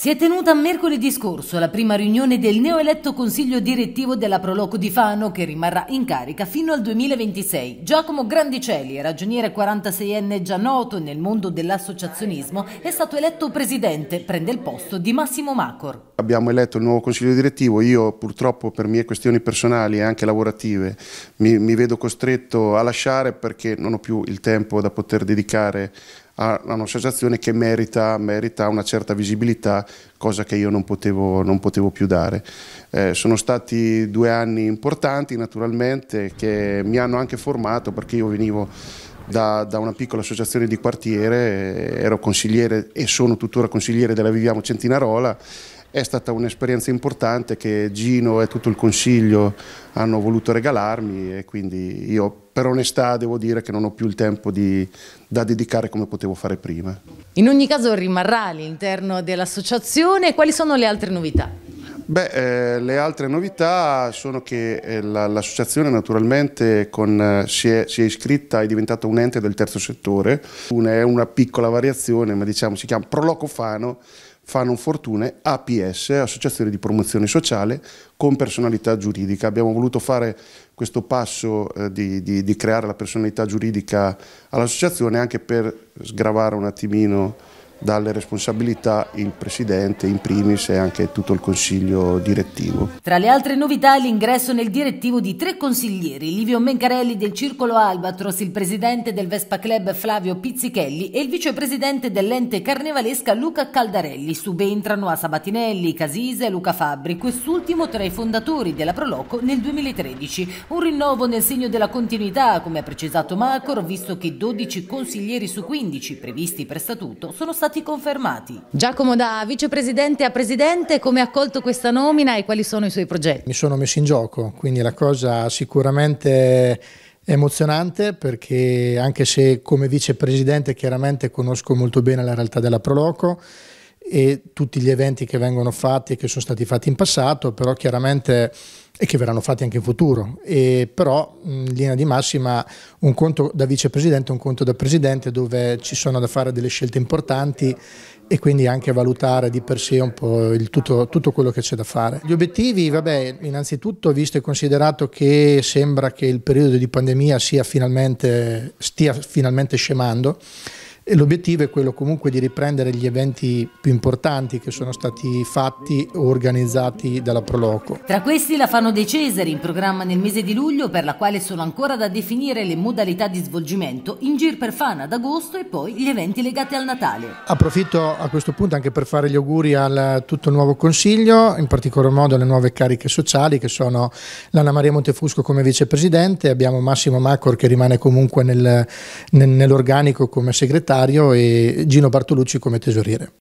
Si è tenuta mercoledì scorso la prima riunione del neoeletto consiglio direttivo della Proloco di Fano che rimarrà in carica fino al 2026. Giacomo Grandicelli, ragioniere 46enne già noto nel mondo dell'associazionismo, è stato eletto presidente, prende il posto di Massimo Macor. Abbiamo eletto il nuovo consiglio direttivo, io purtroppo per mie questioni personali e anche lavorative mi, mi vedo costretto a lasciare perché non ho più il tempo da poter dedicare ha un'associazione che merita, merita, una certa visibilità, cosa che io non potevo, non potevo più dare. Eh, sono stati due anni importanti naturalmente che mi hanno anche formato perché io venivo da, da, una piccola associazione di quartiere, ero consigliere e sono tuttora consigliere della Viviamo Centinarola è stata un'esperienza importante che Gino e tutto il Consiglio hanno voluto regalarmi e quindi io per onestà devo dire che non ho più il tempo di, da dedicare come potevo fare prima. In ogni caso rimarrà all'interno dell'associazione, quali sono le altre novità? Beh, eh, le altre novità sono che eh, l'associazione naturalmente con, eh, si, è, si, è, iscritta, è diventata un ente del terzo settore, una, è una piccola variazione, ma diciamo si chiama Prolocofano fanno fortune APS, Associazione di Promozione Sociale, con personalità giuridica. Abbiamo voluto fare questo passo eh, di, di, di creare la personalità giuridica all'associazione anche per sgravare un attimino dalle responsabilità il Presidente in primis e anche tutto il Consiglio direttivo. Tra le altre novità l'ingresso nel direttivo di tre consiglieri, Livio Mencarelli del Circolo Albatros, il Presidente del Vespa Club Flavio Pizzichelli e il Vicepresidente dell'ente carnevalesca Luca Caldarelli, subentrano a Sabatinelli, Casise e Luca Fabbri, quest'ultimo tra i fondatori della Proloco nel 2013, un rinnovo nel segno della continuità, come ha precisato Macor, visto che 12 consiglieri su 15 previsti per statuto sono stati stati confermati. Giacomo da vicepresidente a presidente, come ha accolto questa nomina e quali sono i suoi progetti? Mi sono messo in gioco, quindi la cosa sicuramente emozionante perché anche se come vicepresidente chiaramente conosco molto bene la realtà della Proloco e tutti gli eventi che vengono fatti e che sono stati fatti in passato, però chiaramente e che verranno fatti anche in futuro, e però in linea di massima un conto da vicepresidente, un conto da presidente dove ci sono da fare delle scelte importanti e quindi anche valutare di per sé un po' tutto, tutto, quello che c'è da fare. Gli obiettivi, vabbè, innanzitutto visto e considerato che sembra che il periodo di pandemia sia finalmente, stia finalmente scemando, l'obiettivo è quello comunque di riprendere gli eventi più importanti che sono stati fatti o organizzati dalla Proloco. Tra questi la Fano dei Cesari, in programma nel mese di luglio, per la quale sono ancora da definire le modalità di svolgimento, in gir per Fana ad agosto e poi gli eventi legati al Natale. Approfitto a questo punto anche per fare gli auguri al tutto il nuovo Consiglio, in particolar modo alle nuove cariche sociali che sono l'Anna Maria Montefusco come vicepresidente, abbiamo Massimo Macor che rimane comunque nel, nel, nell'organico come segretario segretario e Gino Bartolucci come tesoriere.